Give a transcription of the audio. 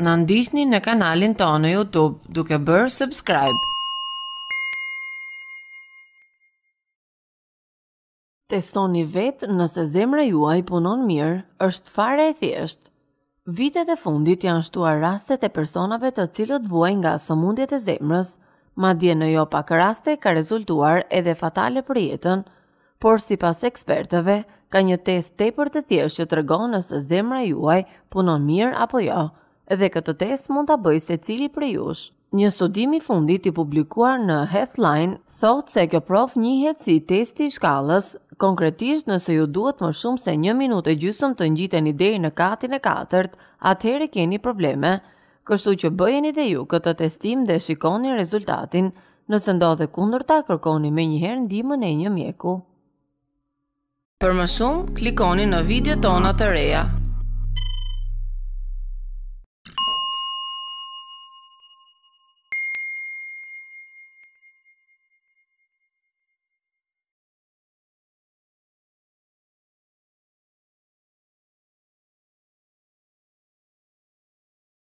Në ndisni në kanalin të në Youtube duke bërë subscribe. Testoni vetë nëse zemre juaj punon mirë, është fare e thjeshtë. Vitet e fundit janë shtuar rastet e personave të cilët vuaj nga sëmundjet e zemrës, ma dje në jo pak raste ka rezultuar edhe fatale për jetën, por si pas ekspertëve, ka një test tepër të thjeshtë që të rëgonë nëse zemra juaj punon mirë apo jo dhe këtë test mund të bëjë se cili për jush. Një studimi fundit i publikuar në Healthline thot se kjo prof njëhet si testi shkallës, konkretisht nëse ju duhet më shumë se një minut e gjysëm të një deri në katin e katërt, atëheri keni probleme, kështu që bëjeni dhe ju këtë testim dhe shikoni rezultatin, nëse ndodhe kundur ta kërkoni me njëherë ndimën e një mjeku. Për më shumë, klikoni në video tona të reja.